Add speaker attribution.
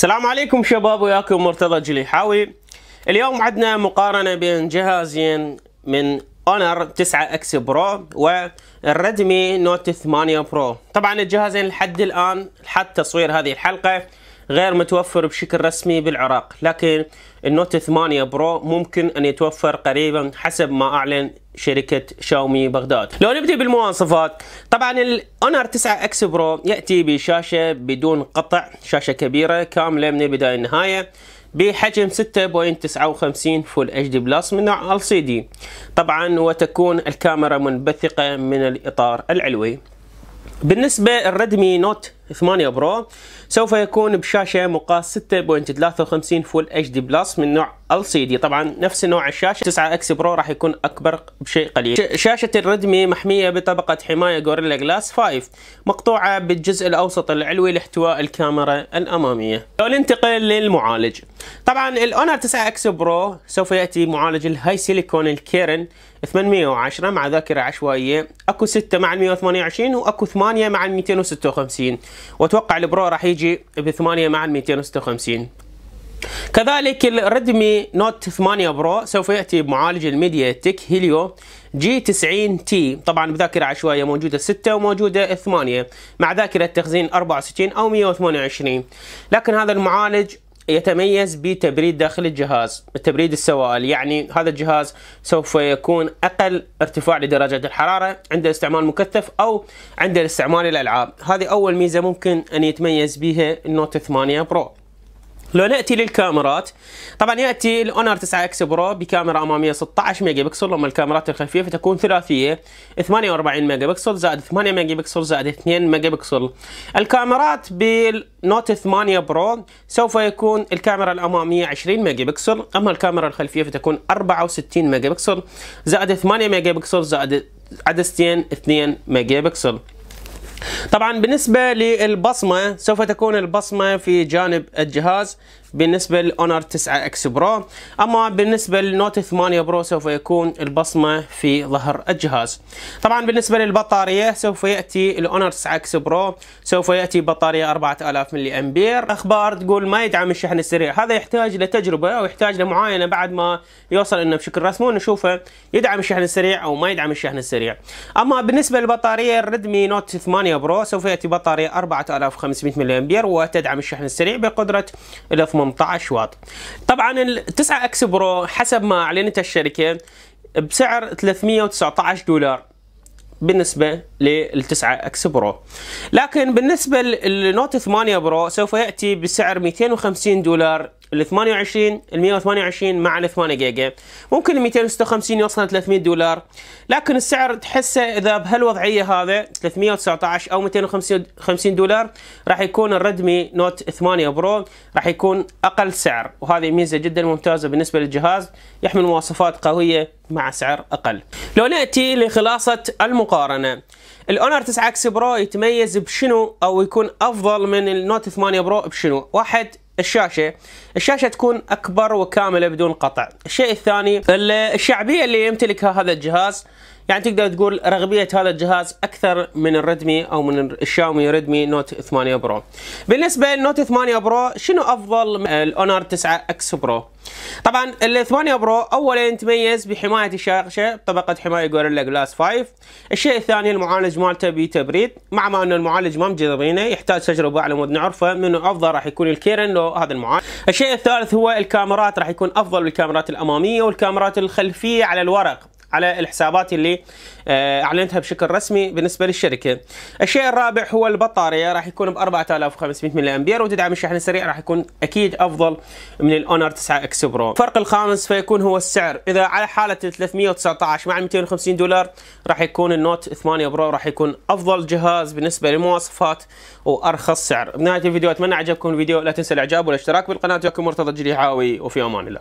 Speaker 1: السلام عليكم شباب وياكم مرتضى جليحاوي اليوم عندنا مقارنة بين جهازين من اونر 9 اكس برو والريدمي نوت 8 برو طبعا الجهازين لحد الان لحد تصوير هذه الحلقة غير متوفر بشكل رسمي بالعراق لكن النوت 8 برو ممكن ان يتوفر قريبا حسب ما اعلن شركة شاومي بغداد لو نبدأ بالمواصفات طبعا الاونر 9 اكس برو يأتي بشاشة بدون قطع شاشة كبيرة كاملة من البداية النهاية بحجم 6.59 فول اتش دي بلس من نوع ال سي دي طبعا وتكون الكاميرا منبثقة من الاطار العلوي بالنسبة للريدمي نوت 8 برو سوف يكون بشاشة مقاس 6.53 فول اتش دي بلس من نوع ال سي دي طبعا نفس نوع الشاشة 9 اكس برو راح يكون أكبر بشيء قليل شاشة الريدمي محمية بطبقة حماية جوريلا جلاس 5 مقطوعة بالجزء الأوسط العلوي لاحتواء الكاميرا الأمامية لو ننتقل للمعالج طبعا الأونر 9 اكس برو سوف يأتي معالج الهاي سيليكون الكيرن 810 مع ذاكرة عشوائية اكو 6 مع 128 واكو 8 مع 256 واتوقع البرو راح يجي ب 8 مع 256 كذلك الريدمي نوت 8 برو سوف يأتي بمعالج الميديا تك هيليو جي 90 تي طبعا بذاكرة عشوائية موجودة 6 وموجودة 8 مع ذاكرة تخزين 64 أو 128 لكن هذا المعالج يتميز بتبريد داخل الجهاز التبريد السوائل يعني هذا الجهاز سوف يكون أقل ارتفاع لدرجة الحرارة عند الاستعمال المكثف أو عند الاستعمال الألعاب هذه أول ميزة ممكن أن يتميز بها النوت 8 برو لو ناتي للكاميرات طبعا ياتي الاونر 9 اكس برو بكاميرا اماميه 16 ميجا بكسل اما الكاميرات الخلفيه فتكون ثلاثيه 48 ميجا بكسل زائد 8 ميجا بكسل زائد 2 ميجا بكسل الكاميرات بالنوت 8 برو سوف يكون الكاميرا الاماميه 20 ميجا بكسل اما الكاميرا الخلفيه فتكون 64 ميجا بكسل زائد 8 ميجا بكسل زائد عدستين 2 ميجا بكسل طبعا بالنسبة للبصمة سوف تكون البصمة في جانب الجهاز بالنسبة للأونر 9 اكس برو أما بالنسبة للنوت 8 برو سوف يكون البصمة في ظهر الجهاز طبعا بالنسبة للبطارية سوف يأتي الأونر 9 اكس برو سوف يأتي بطارية 4000 ملي أمبير أخبار تقول ما يدعم الشحن السريع هذا يحتاج لتجربة أو يحتاج لمعاينة بعد ما يوصل لنا بشكل رسمي ونشوفه يدعم الشحن السريع أو ما يدعم الشحن السريع أما بالنسبة للبطارية الريدمي نوت 8 برو سوف يأتي بطارية 4500 ملي أمبير وتدعم الشحن السريع بقدرة 18 واط طبعا ال 9 اكس برو حسب ما اعلنت الشركه بسعر 319 دولار بالنسبه لل 9 اكس برو لكن بالنسبه للنوت 8 برو سوف ياتي بسعر 250 دولار ال 28 ال 128 مع ال 8 جيجا ممكن ال 256 يوصل 300 دولار لكن السعر تحسه اذا بهالوضعيه هذا 319 او 250 دولار راح يكون الريدمي نوت 8 برو راح يكون اقل سعر وهذه ميزه جدا ممتازه بالنسبه للجهاز يحمل مواصفات قويه مع سعر اقل. لو ناتي لخلاصه المقارنه الاونر 9 اكس برو يتميز بشنو او يكون افضل من النوت 8 برو بشنو؟ واحد الشاشه الشاشه تكون اكبر وكامله بدون قطع الشيء الثاني الشعبيه اللي يمتلكها هذا الجهاز يعني تقدر تقول رغبيه هذا الجهاز اكثر من الريدمي او من الشاومي ريدمي نوت 8 برو بالنسبه للنوت 8 برو شنو افضل الاونر 9 اكس برو طبعا ال 8 برو اولا تميز بحمايه الشاشه طبقه حمايه جوريلا جلاس 5 الشيء الثاني المعالج مالته بتبريد مع ما ان المعالج ما مجربينه يحتاج تجربه على مود نعرفه منه افضل راح يكون الكيرن لو هذا المعالج الشيء الثالث هو الكاميرات راح يكون افضل الكاميرات الاماميه والكاميرات الخلفيه على الورق على الحسابات اللي آه، اعلنتها بشكل رسمي بالنسبه للشركه. الشيء الرابع هو البطاريه راح يكون ب 4500 ملي امبير وتدعم الشحن السريع راح يكون اكيد افضل من الاونر 9 اكس برو. الفرق الخامس فيكون هو السعر، اذا على حاله 319 مع 250 دولار راح يكون النوت 8 برو راح يكون افضل جهاز بالنسبه للمواصفات وارخص سعر. بنهايه الفيديو اتمنى عجبكم الفيديو لا تنسى الاعجاب والاشتراك بالقناة ياكم مرتضى الجريحاوي وفي أمان الله